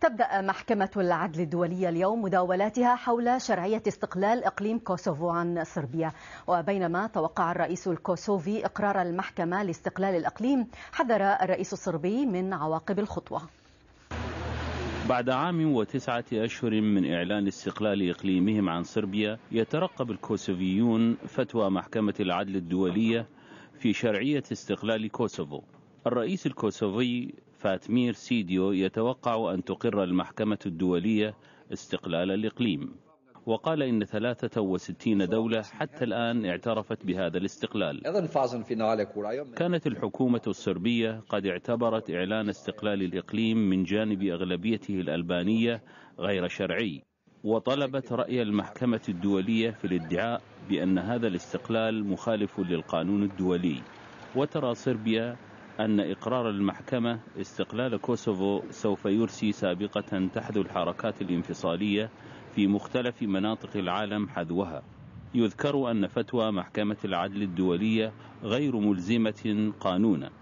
تبدأ محكمة العدل الدولية اليوم مداولاتها حول شرعية استقلال إقليم كوسوفو عن صربيا وبينما توقع الرئيس الكوسوفي إقرار المحكمة لاستقلال الإقليم حذر الرئيس الصربي من عواقب الخطوة بعد عام وتسعة أشهر من إعلان استقلال إقليمهم عن صربيا يترقب الكوسوفيون فتوى محكمة العدل الدولية في شرعية استقلال كوسوفو الرئيس الكوسوفي فاتمير سيديو يتوقع أن تقر المحكمة الدولية استقلال الإقليم وقال إن 63 دولة حتى الآن اعترفت بهذا الاستقلال كانت الحكومة الصربية قد اعتبرت إعلان استقلال الإقليم من جانب أغلبيته الألبانية غير شرعي وطلبت رأي المحكمة الدولية في الادعاء بأن هذا الاستقلال مخالف للقانون الدولي وترى صربيا أن إقرار المحكمة استقلال كوسوفو سوف يرسي سابقة تحذو الحركات الانفصالية في مختلف مناطق العالم حذوها يذكر أن فتوى محكمة العدل الدولية غير ملزمة قانونا